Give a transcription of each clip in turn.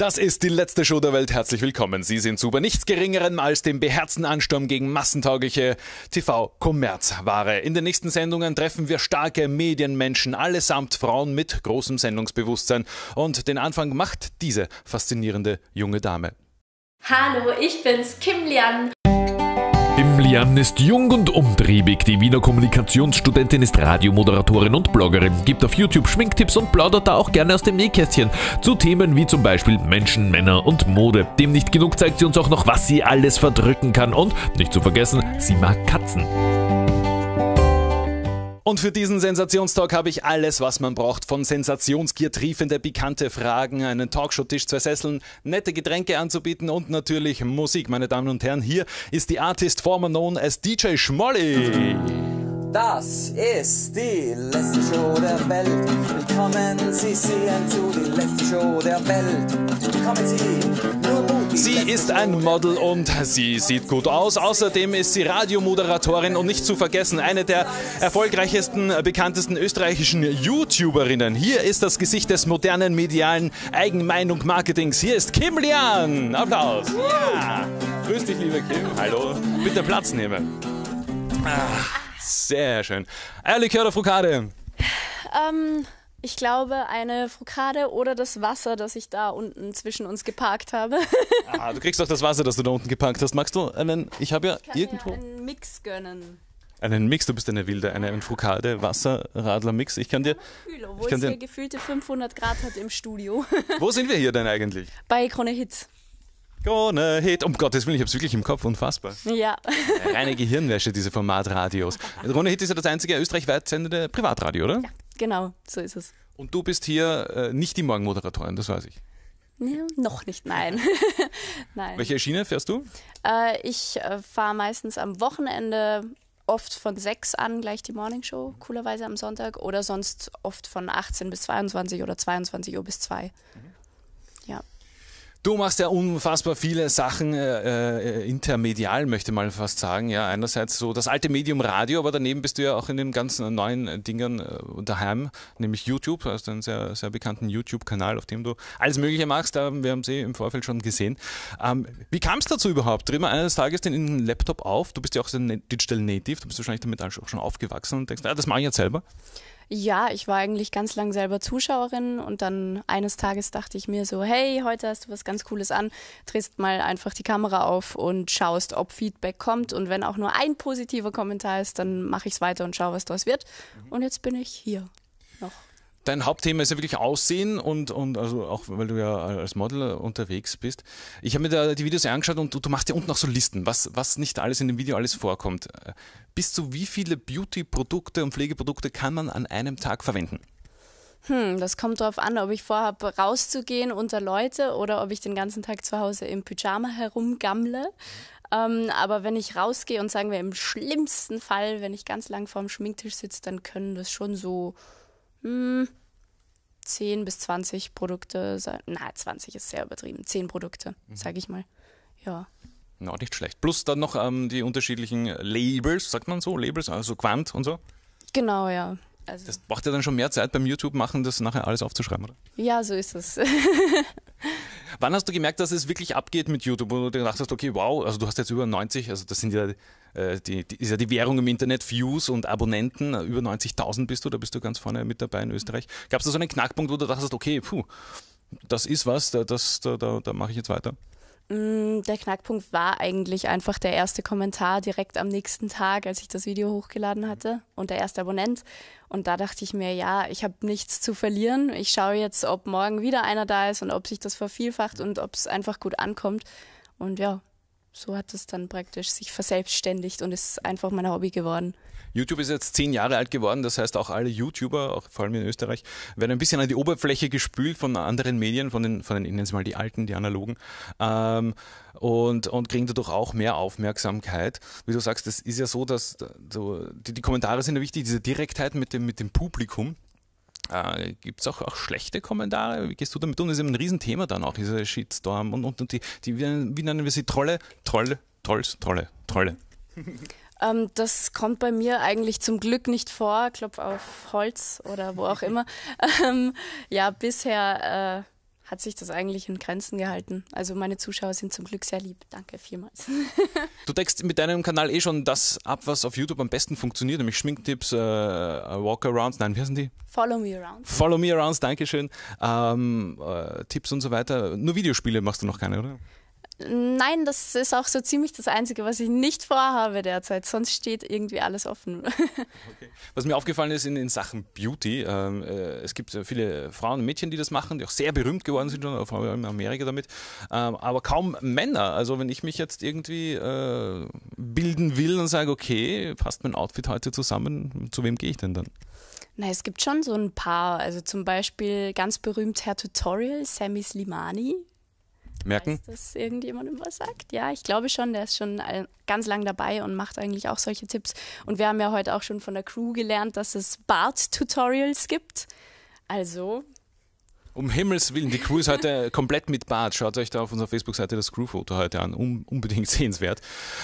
Das ist die letzte Show der Welt. Herzlich willkommen. Sie sind super nichts Geringerem als dem beherzten Ansturm gegen massentaugliche TV-Kommerzware. In den nächsten Sendungen treffen wir starke Medienmenschen, allesamt Frauen mit großem Sendungsbewusstsein. Und den Anfang macht diese faszinierende junge Dame. Hallo, ich bin's, Kim Lian. Lian ist jung und umtriebig. Die Wiener Kommunikationsstudentin ist Radiomoderatorin und Bloggerin, gibt auf YouTube Schminktipps und plaudert da auch gerne aus dem Nähkästchen. Zu Themen wie zum Beispiel Menschen, Männer und Mode. Dem nicht genug zeigt sie uns auch noch, was sie alles verdrücken kann. Und nicht zu vergessen, sie mag Katzen. Und für diesen Sensationstalk habe ich alles, was man braucht. Von Sensationsgier triefende, pikante Fragen, einen Talkshow-Tisch, zwei Sesseln, nette Getränke anzubieten und natürlich Musik. Meine Damen und Herren, hier ist die Artist former known as DJ Schmolli. Das ist die letzte Show der Welt. Willkommen, Sie sehen zu, die letzte Show der Welt. Kommen Sie, nur Sie ist ein Model und sie sieht gut aus. Außerdem ist sie Radiomoderatorin und nicht zu vergessen eine der erfolgreichsten, bekanntesten österreichischen YouTuberinnen. Hier ist das Gesicht des modernen medialen Eigenmeinung-Marketings. Hier ist Kim Lian. Applaus. Ja. Grüß dich, liebe Kim. Hallo. Bitte Platz nehmen. Ah, sehr schön. Ehrlich, Hörder Frukade. Ähm. Um ich glaube, eine Frukade oder das Wasser, das ich da unten zwischen uns geparkt habe. ah, du kriegst doch das Wasser, das du da unten geparkt hast. Magst du einen? Ich habe ja ich kann irgendwo. Mir einen Mix gönnen. Einen Mix, du bist eine Wilde, eine, eine Frukade, Wasser, Radler, Mix. Ich kann dir. Kühl, obwohl ich kann es dir, hier gefühlte 500 Grad hat im Studio. Wo sind wir hier denn eigentlich? Bei Krone Hits. Krone Hit. Um Gottes Willen, ich habe es wirklich im Kopf, unfassbar. Ja. Reine Gehirnwäsche, diese Formatradios. Krone Hit ist ja das einzige österreichweit sendende Privatradio, oder? Ja. Genau, so ist es. Und du bist hier äh, nicht die Morgenmoderatorin, das weiß ich. Ja, noch nicht, nein. nein. Welche Schiene fährst du? Äh, ich äh, fahre meistens am Wochenende oft von 6 an gleich die Morningshow, coolerweise am Sonntag, oder sonst oft von 18 bis 22 oder 22 Uhr bis 2. Mhm. Ja. Du machst ja unfassbar viele Sachen äh, äh, intermedial, möchte man fast sagen. Ja, einerseits so das alte Medium Radio, aber daneben bist du ja auch in den ganzen neuen Dingern äh, daheim, nämlich YouTube. Du hast einen sehr, sehr bekannten YouTube-Kanal, auf dem du alles Mögliche machst. Da, wir haben sie im Vorfeld schon gesehen. Ähm, wie kam es dazu überhaupt? Dreh mal eines Tages den Laptop auf. Du bist ja auch so ein ne-, Digital Native. Du bist wahrscheinlich damit auch schon aufgewachsen und denkst, ah, das mache ich jetzt selber. Ja, ich war eigentlich ganz lang selber Zuschauerin und dann eines Tages dachte ich mir so, hey, heute hast du was ganz Cooles an, drehst mal einfach die Kamera auf und schaust, ob Feedback kommt und wenn auch nur ein positiver Kommentar ist, dann mache ich es weiter und schaue, was daraus wird. Mhm. Und jetzt bin ich hier noch dein Hauptthema ist ja wirklich Aussehen und, und also auch weil du ja als Model unterwegs bist. Ich habe mir da die Videos angeschaut und du, du, machst ja unten auch so Listen, was, was nicht alles in dem Video alles vorkommt. Bis zu wie viele Beauty-Produkte und Pflegeprodukte kann man an einem Tag verwenden? Hm, das kommt darauf an, ob ich vorhabe, rauszugehen unter Leute oder ob ich den ganzen Tag zu Hause im Pyjama herumgammle. Ähm, aber wenn ich rausgehe und sagen wir im schlimmsten Fall, wenn ich ganz lang vorm Schminktisch sitze, dann können das schon so hm, 10 bis 20 Produkte sein. Na, 20 ist sehr übertrieben. 10 Produkte, mhm. sage ich mal. Ja. Na, nicht schlecht. Plus dann noch ähm, die unterschiedlichen Labels, sagt man so, Labels, also Quant und so. Genau, ja. Also das braucht ja dann schon mehr Zeit beim YouTube machen, das nachher alles aufzuschreiben, oder? Ja, so ist es. Wann hast du gemerkt, dass es wirklich abgeht mit YouTube, wo du gedacht hast, okay, wow, also du hast jetzt über 90, also das sind ja äh, die, die, ist ja die Währung im Internet, Views und Abonnenten, äh, über 90.000 bist du, da bist du ganz vorne mit dabei in Österreich. Gab es da so einen Knackpunkt, wo du dachtest, okay, puh, das ist was, da, da, da, da mache ich jetzt weiter? Mm, der Knackpunkt war eigentlich einfach der erste Kommentar direkt am nächsten Tag, als ich das Video hochgeladen mhm. hatte und der erste Abonnent. Und da dachte ich mir, ja, ich habe nichts zu verlieren. Ich schaue jetzt, ob morgen wieder einer da ist und ob sich das vervielfacht und ob es einfach gut ankommt. Und ja, so hat es dann praktisch sich verselbstständigt und ist einfach mein Hobby geworden. YouTube ist jetzt zehn Jahre alt geworden, das heißt auch alle YouTuber, auch vor allem in Österreich, werden ein bisschen an die Oberfläche gespült von anderen Medien, von den, von den nennen Sie mal die alten, die analogen, ähm, und, und kriegen dadurch auch mehr Aufmerksamkeit. Wie du sagst, es ist ja so, dass so, die, die Kommentare sind ja wichtig, diese Direktheit mit dem, mit dem Publikum. Äh, Gibt es auch, auch schlechte Kommentare? Wie gehst du damit um? Das ist eben ein Riesenthema dann auch, dieser Shitstorm und, und, und die, die, wie nennen wir sie? Trolle? Trolle? Trolls? Trolle? Trolle? Ähm, das kommt bei mir eigentlich zum Glück nicht vor. Klopf auf Holz oder wo auch immer. Ähm, ja, bisher. Äh hat sich das eigentlich in Grenzen gehalten. Also meine Zuschauer sind zum Glück sehr lieb. Danke vielmals. du deckst mit deinem Kanal eh schon das ab, was auf YouTube am besten funktioniert, nämlich Schminktipps, äh, äh Walkarounds, nein, wie heißen die? Follow Me around. Follow Me Arounds, Dankeschön. Ähm, äh, Tipps und so weiter. Nur Videospiele machst du noch keine, oder? Nein, das ist auch so ziemlich das Einzige, was ich nicht vorhabe derzeit. Sonst steht irgendwie alles offen. Okay. Was mir aufgefallen ist in, in Sachen Beauty, ähm, äh, es gibt äh, viele Frauen und Mädchen, die das machen, die auch sehr berühmt geworden sind, vor allem in Amerika damit, ähm, aber kaum Männer. Also wenn ich mich jetzt irgendwie äh, bilden will und sage, okay, passt mein Outfit heute zusammen, zu wem gehe ich denn dann? Na, es gibt schon so ein paar. Also zum Beispiel ganz berühmt Herr Tutorial, Sammy Slimani merken? Dass das irgendjemand immer sagt. Ja, ich glaube schon, der ist schon ganz lang dabei und macht eigentlich auch solche Tipps. Und wir haben ja heute auch schon von der Crew gelernt, dass es Bart-Tutorials gibt. Also um Himmels Willen, die Crew ist heute komplett mit Bart. Schaut euch da auf unserer Facebook-Seite das Crew-Foto heute an. Um, unbedingt sehenswert.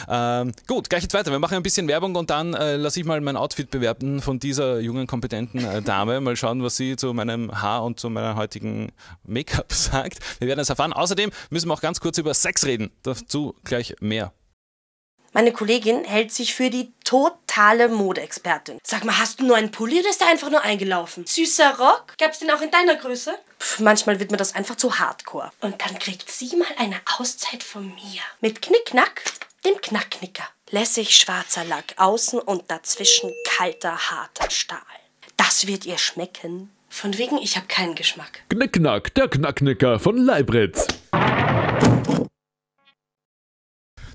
Ähm, gut, gleich jetzt weiter. Wir machen ein bisschen Werbung und dann äh, lasse ich mal mein Outfit bewerten von dieser jungen, kompetenten äh, Dame. Mal schauen, was sie zu meinem Haar und zu meinem heutigen Make-up sagt. Wir werden es erfahren. Außerdem müssen wir auch ganz kurz über Sex reden. Dazu gleich mehr. Meine Kollegin hält sich für die totale Modeexpertin. Sag mal, hast du nur einen Pulli oder ist der einfach nur eingelaufen? Süßer Rock? Gab's den auch in deiner Größe? Pff, manchmal wird mir das einfach zu hardcore. Und dann kriegt sie mal eine Auszeit von mir. Mit Knickknack, dem Knackknicker. Lässig schwarzer Lack außen und dazwischen kalter, harter Stahl. Das wird ihr schmecken. Von wegen, ich habe keinen Geschmack. Knickknack, der Knacknicker von Leibritz.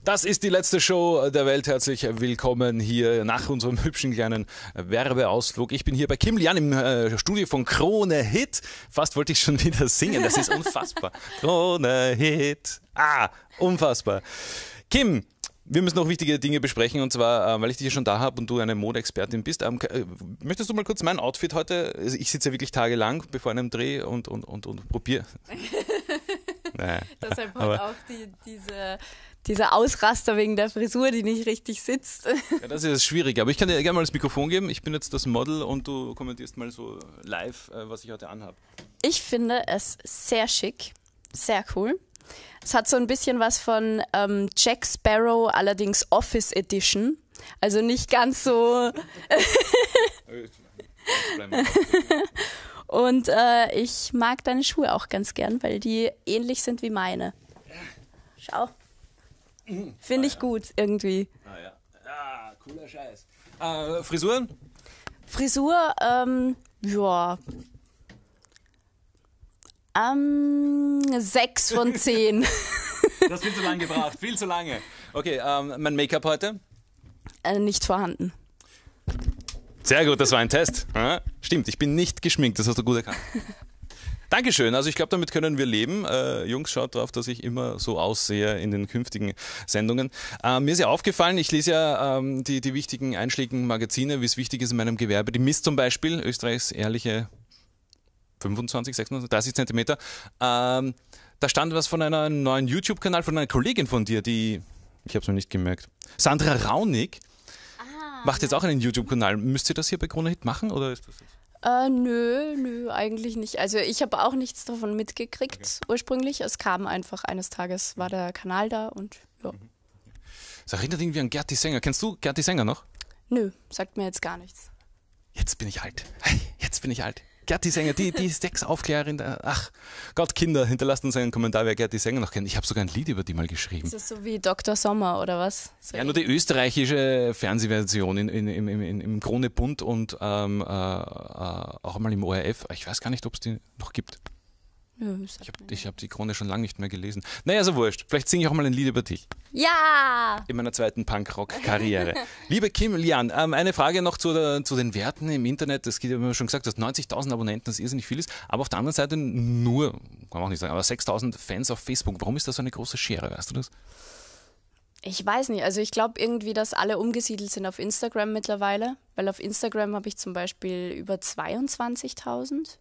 Das ist die letzte Show der Welt. Herzlich willkommen hier nach unserem hübschen kleinen Werbeausflug. Ich bin hier bei Kim Lian im äh, Studio von Krone Hit. Fast wollte ich schon wieder singen. Das ist unfassbar. Krone Hit. Ah, unfassbar. Kim, wir müssen noch wichtige Dinge besprechen und zwar, äh, weil ich dich hier schon da habe und du eine Modeexpertin bist. Ähm, äh, möchtest du mal kurz mein Outfit heute? Also, ich sitze ja wirklich tagelang bevor einem Dreh und, und, und, und probiere. naja, Deshalb hat auch die, diese dieser Ausraster wegen der Frisur, die nicht richtig sitzt. Ja, das ist das schwierig, aber ich kann dir gerne mal das Mikrofon geben. Ich bin jetzt das Model und du kommentierst mal so live, äh, was ich heute anhabe. Ich finde es sehr schick, sehr cool. Es hat so ein bisschen was von ähm, Jack Sparrow, allerdings Office Edition. Also nicht ganz so. und äh, ich mag deine Schuhe auch ganz gern, weil die ähnlich sind wie meine. Schau. Mhm. Finde ah, ich ja. gut irgendwie. Ah ja, ah, cooler Scheiß. Äh, Frisuren? Frisur, ähm, ja. Ähm, sechs von zehn. das ist viel zu lange gebraucht, viel zu lange. Okay, ähm, mein Make-up heute? Äh, nicht vorhanden. Sehr gut, das war ein Test. Ja, stimmt, ich bin nicht geschminkt, das hast du gut erkannt. Dankeschön. Also ich glaube, damit können wir leben. Äh, Jungs, schaut drauf, dass ich immer so aussehe in den künftigen Sendungen. Äh, mir ist ja aufgefallen, ich lese ja ähm, die, die wichtigen einschlägigen Magazine, wie es wichtig ist in meinem Gewerbe. Die Mist zum Beispiel, Österreichs ehrliche 25, 26, 30 Zentimeter. Ähm, da stand was von einem neuen YouTube-Kanal von einer Kollegin von dir, die, ich habe es noch nicht gemerkt, Sandra Raunig, ah, macht jetzt auch einen YouTube-Kanal. Müsst ihr das hier bei Krone Hit machen oder ist das jetzt? Äh, nö, nö, eigentlich nicht. Also ich habe auch nichts davon mitgekriegt okay. ursprünglich. Es kam einfach eines Tages, war mhm. der Kanal da und ja. Das mhm. erinnert irgendwie an Gerti Sänger. Kennst du Gerti Sänger noch? Nö, sagt mir jetzt gar nichts. Jetzt bin ich alt. Jetzt bin ich alt. Gerti Sänger, die, die Sexaufklärerin. Ach Gott, Kinder, hinterlasst uns einen Kommentar, wer Gerti Sänger noch kennt. Ich habe sogar ein Lied über die mal geschrieben. Ist das so wie Dr. Sommer oder was? So ja, nur die österreichische Fernsehversion in, in, in, in im Krone Bunt und ähm, äh, äh auch mal im ORF. Ich weiß gar nicht, ob es die noch gibt ich habe hab die Krone schon lange nicht mehr gelesen. Naja, so wurscht. Vielleicht singe ich auch mal ein Lied über dich. Ja! In meiner zweiten Punkrock-Karriere. Liebe Kim Lian, ähm, eine Frage noch zu, der, zu, den Werten im Internet. Es gibt, wie wir schon gesagt, dass 90.000 Abonnenten das irrsinnig viel ist. Aber auf der anderen Seite nur, kann man auch nicht sagen, aber 6.000 Fans auf Facebook. Warum ist das so eine große Schere? Weißt du das? Ich weiß nicht. Also ich glaube irgendwie, dass alle umgesiedelt sind auf Instagram mittlerweile. Weil auf Instagram habe ich zum Beispiel über 22.000.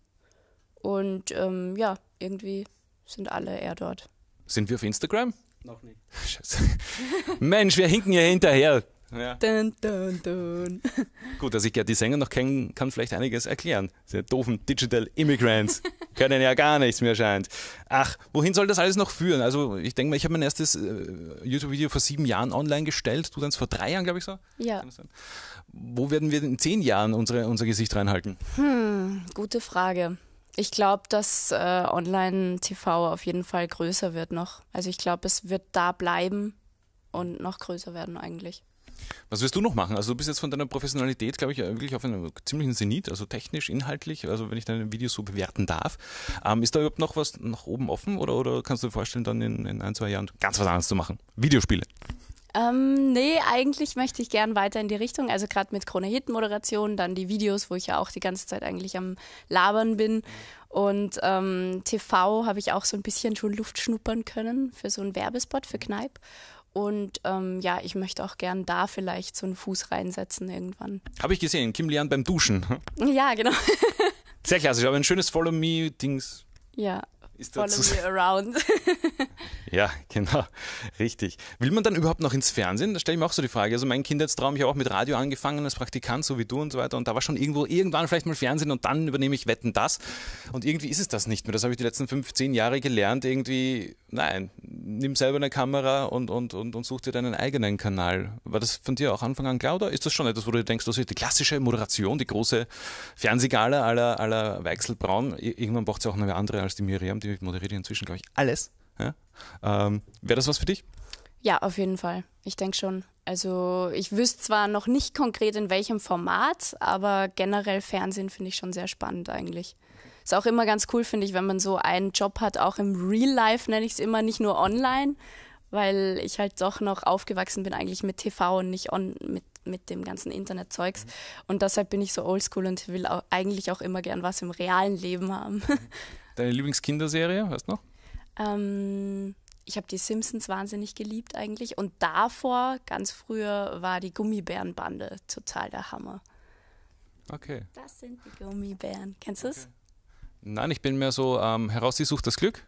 Und ähm, ja, irgendwie sind alle eher dort. Sind wir auf Instagram? Noch nicht. Scheiße. Mensch, wir hinken hier hinterher. Ja. Dun, dun, dun. Gut, dass ich ja die Sänger noch kennen kann vielleicht einiges erklären. Diese doofen Digital Immigrants können ja gar nichts mir scheint. Ach, wohin soll das alles noch führen? Also ich denke mal, ich habe mein erstes äh, YouTube-Video vor sieben Jahren online gestellt. Du dann vor drei Jahren, glaube ich so. Ja. Wo werden wir in zehn Jahren unsere, unser Gesicht reinhalten? Hm, gute Frage. Ich glaube, dass äh, Online-TV auf jeden Fall größer wird noch. Also ich glaube, es wird da bleiben und noch größer werden eigentlich. Was wirst du noch machen? Also du bist jetzt von deiner Professionalität, glaube ich, wirklich auf einem ziemlichen Zenit, also technisch, inhaltlich, also wenn ich deine Videos so bewerten darf. Ähm, ist da überhaupt noch was nach oben offen oder, oder kannst du dir vorstellen, dann in, in, ein, zwei Jahren ganz was anderes zu machen? Videospiele. Ähm, nee, eigentlich möchte ich gern weiter in die Richtung. Also gerade mit Krone Hit Moderation, dann die Videos, wo ich ja auch die ganze Zeit eigentlich am Labern bin. Und ähm, TV habe ich auch so ein bisschen schon Luft schnuppern können für so einen Werbespot für Kneipp. Und ähm, ja, ich möchte auch gern da vielleicht so einen Fuß reinsetzen irgendwann. Habe ich gesehen, Kim Lian beim Duschen. Ja, genau. Sehr klassisch, aber ein schönes Follow-Me-Dings. Ja, ist dazu. Follow me around. ja, genau, richtig. Will man dann überhaupt noch ins Fernsehen? Da stelle ich mir auch so die Frage. Also mein Kindheitstraum, ich habe auch mit Radio angefangen als Praktikant, so wie du und so weiter. Und da war schon irgendwo irgendwann vielleicht mal Fernsehen und dann übernehme ich Wetten das. Und irgendwie ist es das nicht mehr. Das habe ich die letzten 15 Jahre gelernt. Irgendwie, nein, nimm selber eine Kamera und, und, und, und such dir deinen eigenen Kanal. War das von dir auch Anfang an klar oder ist das schon etwas, wo du denkst, das die klassische Moderation, die große Fernsehgala aller aller Weichselbraun? Irgendwann braucht es auch noch eine andere als die Miriam, die moderiert inzwischen, glaube ich, alles. Ja? Ähm, Wäre das was für dich? Ja, auf jeden Fall. Ich denke schon. Also ich wüsste zwar noch nicht konkret in welchem Format, aber generell Fernsehen finde ich schon sehr spannend eigentlich. Ist auch immer ganz cool, finde ich, wenn man so einen Job hat, auch im Real Life nenne ich es immer, nicht nur online, weil ich halt doch noch aufgewachsen bin eigentlich mit TV und nicht on, mit, mit dem ganzen Internetzeugs. Mhm. Und deshalb bin ich so oldschool und will auch eigentlich auch immer gern was im realen Leben haben. Mhm. Deine Lieblingskinderserie, weißt du noch? Ähm, ich habe die Simpsons wahnsinnig geliebt eigentlich. Und davor, ganz früher, war die Gummibärenbande total der Hammer. Okay. Das sind die Gummibären. Kennst du es? Okay. Nein, ich bin mehr so ähm, herausgesucht das Glück.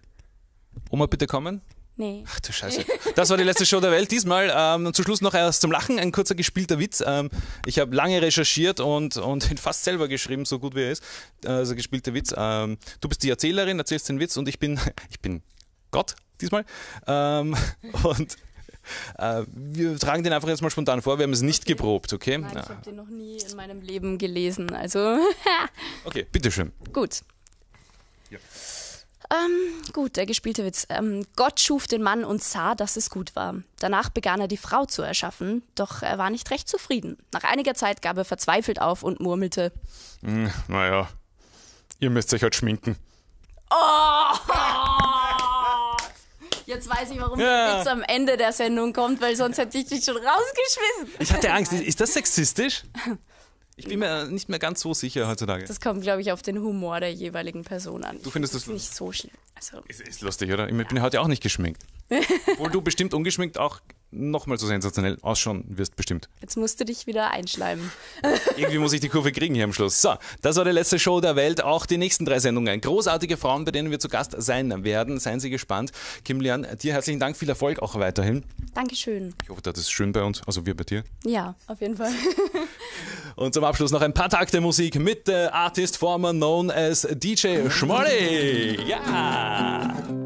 Oma, bitte kommen. Nee. Ach du Scheiße. Das war die letzte Show der Welt. Diesmal ähm, zum Schluss noch erst zum Lachen ein kurzer gespielter Witz. Ähm, ich habe lange recherchiert und, und ihn fast selber geschrieben, so gut wie er ist. Äh, also gespielter Witz. Ähm, du bist die Erzählerin, erzählst den Witz und ich bin, ich bin Gott diesmal. Ähm, und äh, wir tragen den einfach jetzt mal spontan vor. Wir haben es nicht okay. geprobt, okay? Nein, ich habe den noch nie in meinem Leben gelesen, also. okay, bitteschön. Gut. Ja. Ähm, gut, der gespielte Witz. Ähm, Gott schuf den Mann und sah, dass es gut war. Danach begann er, die Frau zu erschaffen, doch er war nicht recht zufrieden. Nach einiger Zeit gab er verzweifelt auf und murmelte: mm, Naja, ihr müsst euch halt schminken. Oh! Jetzt weiß ich, warum ja. Witz am Ende der Sendung kommt, weil sonst hätte ich dich schon rausgeschmissen. Ich hatte Angst. Ist das sexistisch? Ich bin mir nicht mehr ganz so sicher heutzutage. Das kommt, glaube ich, auf den Humor der jeweiligen Person an. Du findest das, nicht so schlimm. Also, ist, ist lustig, oder? Ich ja. bin heute auch nicht geschminkt. Obwohl du bestimmt ungeschminkt auch nochmal so sensationell ausschauen wirst, bestimmt. Jetzt musst du dich wieder einschleimen. Irgendwie muss ich die Kurve kriegen hier am Schluss. So, das war die letzte Show der Welt. Auch die nächsten drei Sendungen. Großartige Frauen, bei denen wir zu Gast sein werden. Seien Sie gespannt. Kim Lian, dir herzlichen Dank. Viel Erfolg auch weiterhin. Dankeschön. Ich hoffe, das ist schön bei uns. Also wir bei dir. Ja, auf jeden Fall. Und zum Abschluss noch ein paar Takte Musik mit der äh, Artist, former known as DJ Schmolli. Ja!